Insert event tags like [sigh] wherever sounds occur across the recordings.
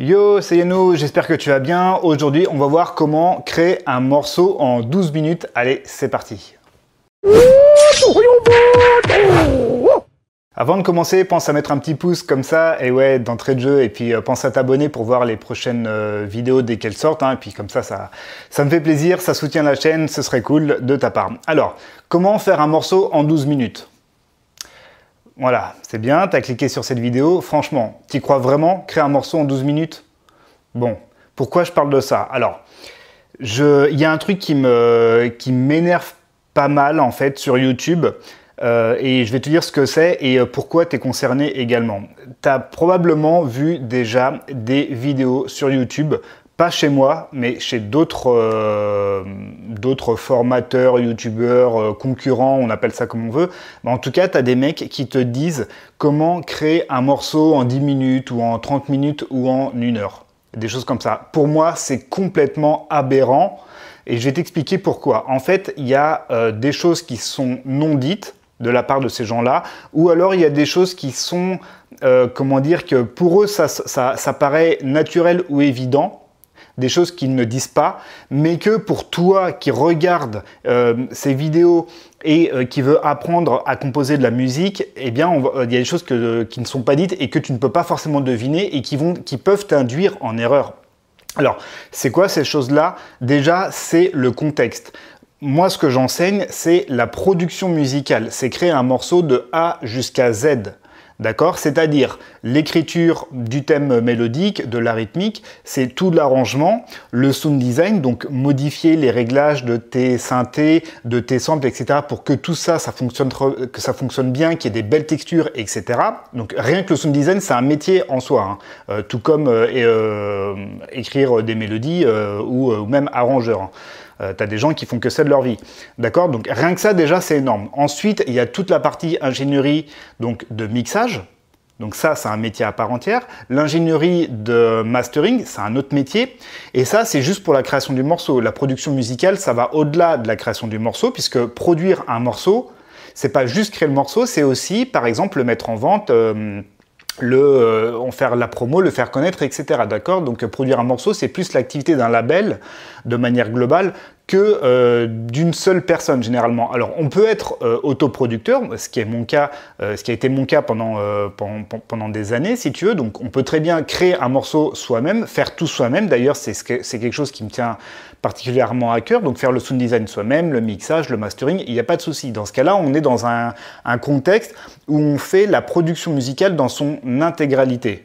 Yo, c'est Yannou, j'espère que tu vas bien. Aujourd'hui, on va voir comment créer un morceau en 12 minutes. Allez, c'est parti. Avant de commencer, pense à mettre un petit pouce comme ça, et ouais, d'entrée de jeu, et puis euh, pense à t'abonner pour voir les prochaines euh, vidéos dès qu'elles sortent, hein. et puis comme ça, ça, ça me fait plaisir, ça soutient la chaîne, ce serait cool de ta part. Alors, comment faire un morceau en 12 minutes voilà, c'est bien, t'as cliqué sur cette vidéo. Franchement, t'y crois vraiment Créer un morceau en 12 minutes Bon, pourquoi je parle de ça Alors, il y a un truc qui m'énerve pas mal en fait sur YouTube. Euh, et je vais te dire ce que c'est et euh, pourquoi tu es concerné également. Tu as probablement vu déjà des vidéos sur YouTube pas chez moi, mais chez d'autres euh, formateurs, youtubeurs, euh, concurrents, on appelle ça comme on veut. Mais en tout cas, tu as des mecs qui te disent comment créer un morceau en 10 minutes ou en 30 minutes ou en 1 heure. Des choses comme ça. Pour moi, c'est complètement aberrant et je vais t'expliquer pourquoi. En fait, il y a euh, des choses qui sont non dites de la part de ces gens-là, ou alors il y a des choses qui sont, comment dire, que pour eux, ça paraît naturel ou évident des choses qu'ils ne disent pas, mais que pour toi qui regarde euh, ces vidéos et euh, qui veut apprendre à composer de la musique, eh bien, euh, il y a des choses qui ne sont pas dites et que tu ne peux pas forcément deviner et qui, qui peuvent t'induire en erreur. Alors, c'est quoi ces choses-là Déjà, c'est le contexte. Moi, ce que j'enseigne, c'est la production musicale. C'est créer un morceau de A jusqu'à Z. D'accord C'est-à-dire l'écriture du thème mélodique, de la rythmique, c'est tout l'arrangement, le sound design, donc modifier les réglages de tes synthés, de tes samples, etc. pour que tout ça, ça fonctionne, que ça fonctionne bien, qu'il y ait des belles textures, etc. Donc rien que le sound design, c'est un métier en soi, hein. euh, tout comme euh, euh, écrire des mélodies ou, même arrangeur. Hein. Euh, tu as des gens qui font que ça de leur vie. D'accord Donc rien que ça, déjà, c'est énorme. Ensuite, il y a toute la partie ingénierie donc de mixage. Donc ça, c'est un métier à part entière. L'ingénierie de mastering, c'est un autre métier. Et ça, c'est juste pour la création du morceau. La production musicale, ça va au-delà de la création du morceau, puisque produire un morceau, c'est pas juste créer le morceau, c'est aussi, par exemple, le mettre en vente. Euh, le euh, faire la promo, le faire connaître, etc. D'accord Donc euh, produire un morceau, c'est plus l'activité d'un label de manière globale que euh, d'une seule personne généralement. Alors on peut être euh, autoproducteur, ce qui est mon cas, euh, ce qui a été mon cas pendant, pendant, pendant, des années si tu veux. Donc on peut très bien créer un morceau soi-même, faire tout soi-même. D'ailleurs c'est ce quelque chose qui me tient particulièrement à cœur. Donc faire le sound design soi-même, le mixage, le mastering, il n'y a pas de souci. Dans ce cas-là, on est dans un, un contexte où on fait la production musicale dans son intégralité.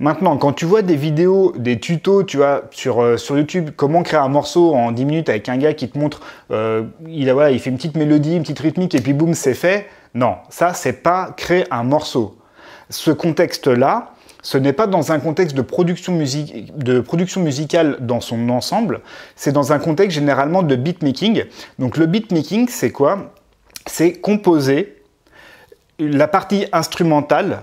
Maintenant, quand tu vois des vidéos, des tutos, tu vois, sur, euh, YouTube, comment créer un morceau en 10 minutes avec un gars qui te montre, euh, il, voilà, il fait une petite mélodie, une petite rythmique, et puis boum, c'est fait. Non, ça, c'est pas créer un morceau. Ce contexte-là, ce n'est pas dans un contexte de production, de production musicale dans son ensemble, c'est dans un contexte généralement de beatmaking. Donc le beatmaking, c'est quoi C'est composer la partie instrumentale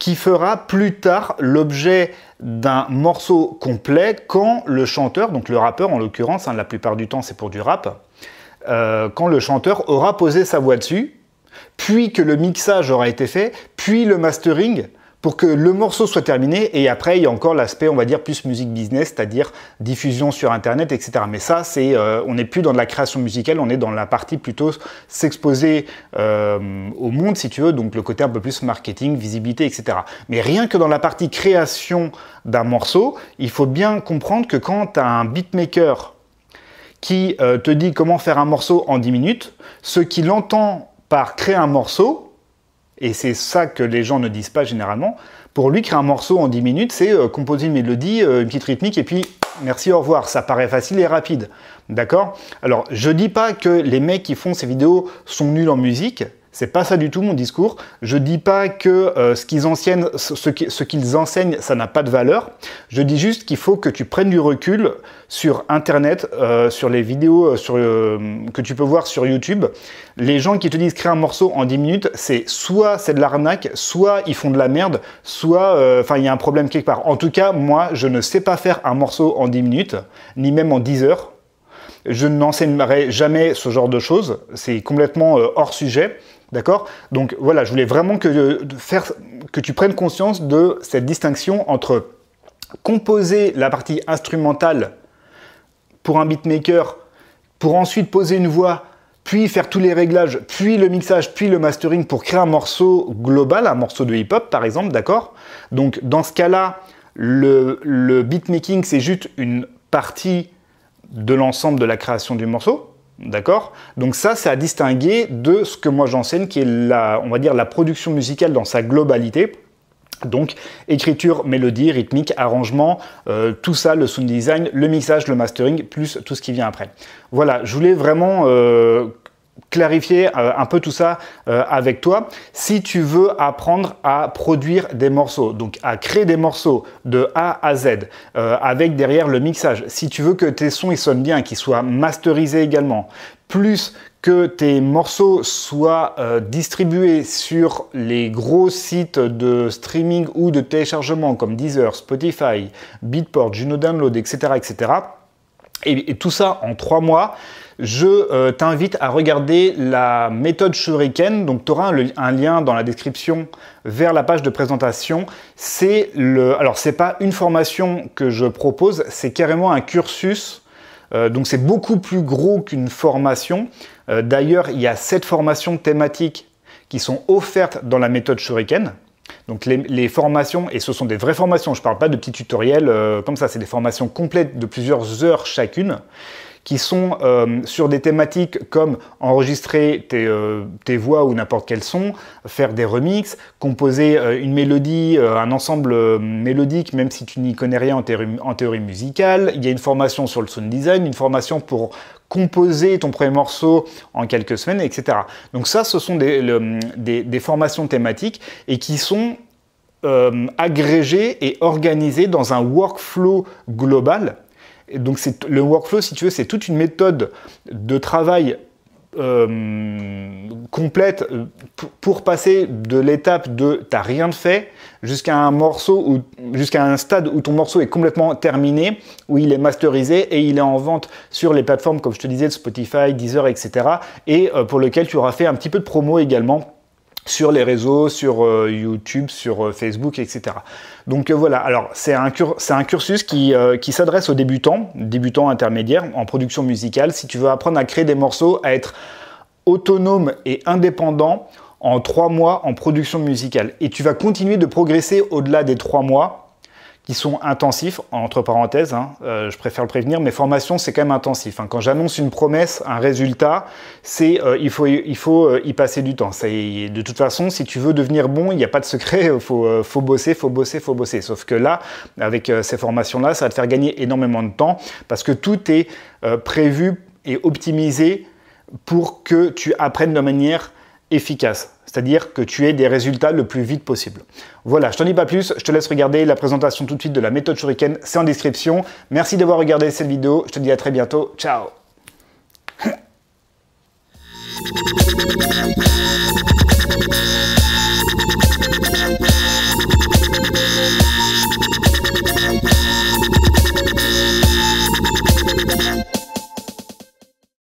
qui fera plus tard l'objet d'un morceau complet quand le chanteur, donc le rappeur en l'occurrence, hein, la plupart du temps c'est pour du rap, euh, quand le chanteur aura posé sa voix dessus, puis que le mixage aura été fait, puis le mastering, pour que le morceau soit terminé et après il y a encore l'aspect on va dire plus musique business, c'est-à-dire diffusion sur internet, etc. Mais ça c'est euh, on n'est plus dans de la création musicale, on est dans la partie plutôt s'exposer euh, au monde si tu veux, donc le côté un peu plus marketing, visibilité, etc. Mais rien que dans la partie création d'un morceau, il faut bien comprendre que quand tu as un beatmaker qui euh, te dit comment faire un morceau en 10 minutes, ce qu'il entend par créer un morceau, et c'est ça que les gens ne disent pas généralement. Pour lui, créer un morceau en 10 minutes, c'est euh, composer une mélodie, euh, une petite rythmique, et puis merci, au revoir. Ça paraît facile et rapide. D'accord Alors, je dis pas que les mecs qui font ces vidéos sont nuls en musique, c'est pas ça du tout mon discours. Je dis pas que euh, ce qu'ils enseignent, ce, qu'ils enseignent, ça n'a pas de valeur. Je dis juste qu'il faut que tu prennes du recul sur Internet, euh, sur les vidéos euh, que tu peux voir sur YouTube. Les gens qui te disent créer un morceau en 10 minutes, c'est soit c'est de l'arnaque, soit ils font de la merde, soit enfin il y a un problème quelque part. En tout cas, moi, je ne sais pas faire un morceau en 10 minutes, ni même en 10 heures. Je n'enseignerai jamais ce genre de choses. C'est complètement hors sujet. D'accord Donc voilà, je voulais vraiment que, euh, faire, que tu prennes conscience de cette distinction entre composer la partie instrumentale pour un beatmaker, pour ensuite poser une voix, puis faire tous les réglages, puis le mixage, puis le mastering pour créer un morceau global, un morceau de hip-hop par exemple, d'accord Donc dans ce cas-là, le, le beatmaking c'est juste une partie de l'ensemble de la création du morceau. D'accord Donc ça, c'est à distinguer de ce que moi j'enseigne, qui est la, on va dire, la production musicale dans sa globalité. Donc écriture, mélodie, rythmique, arrangement, euh, tout ça, le sound design, le mixage, le mastering, plus tout ce qui vient après. Voilà, je voulais vraiment euh, clarifier euh, un peu tout ça euh, avec toi si tu veux apprendre à produire des morceaux, donc à créer des morceaux de A à Z euh, avec derrière le mixage. Si tu veux que tes sons ils sonnent bien, qu'ils soient masterisés également, plus que tes morceaux soient distribués sur les gros sites de streaming ou de téléchargement comme Deezer, Spotify, Beatport, Juno Download, etc., etc., et, tout ça en trois mois je euh, t'invite à regarder la méthode Shuriken. Donc, tu auras un, lien dans la description vers la page de présentation. C'est le, alors c'est pas une formation que je propose, c'est carrément un cursus. Euh, donc, c'est beaucoup plus gros qu'une formation. Euh, d'ailleurs, il y a sept formations thématiques qui sont offertes dans la méthode Shuriken. Donc les, formations, et ce sont des vraies formations, je ne parle pas de petits tutoriels euh, comme ça, c'est des formations complètes de plusieurs heures chacune, qui sont euh, sur des thématiques comme enregistrer tes, euh, voix ou n'importe quel son, faire des remixes, composer une mélodie, un ensemble mélodique, même si tu n'y connais rien en théorie musicale. Il y a une formation sur le sound design, une formation pour composer ton premier morceau en quelques semaines, etc. Donc ça, ce sont des, formations thématiques et qui sont euh, agrégées et organisées dans un workflow global. Et donc le workflow, si tu veux, c'est toute une méthode de travail euh, complète euh, pour passer de l'étape de t'as rien de fait jusqu'à un morceau ou jusqu'à un stade où ton morceau est complètement terminé, où il est masterisé et il est en vente sur les plateformes comme je te disais de Spotify, Deezer, etc. et euh, pour lequel tu auras fait un petit peu de promo également sur les réseaux, sur euh, YouTube, sur euh, Facebook, etc. Donc euh, voilà, alors c'est un, cursus qui, qui s'adresse aux débutants, débutants intermédiaires en production musicale, si tu veux apprendre à créer des morceaux, à être autonome et indépendant en trois mois en production musicale. Et tu vas continuer de progresser au-delà des trois mois qui sont intensifs, entre parenthèses, hein, euh, je préfère le prévenir, mais formation, c'est quand même intensif. Hein. Quand j'annonce une promesse, un résultat, c'est euh, il faut, il faut euh, y passer du temps. de toute façon, si tu veux devenir bon, il n'y a pas de secret, il [laughs] faut, faut bosser, faut bosser, faut bosser. Sauf que là, avec ces formations-là, ça va te faire gagner énormément de temps parce que tout est prévu et optimisé pour que tu apprennes de manière efficace, c'est-à-dire que tu aies des résultats le plus vite possible. Voilà, je t'en dis pas plus, je te laisse regarder la présentation tout de suite de la méthode Shuriken, c'est en description. Merci d'avoir regardé cette vidéo, je te dis à très bientôt, ciao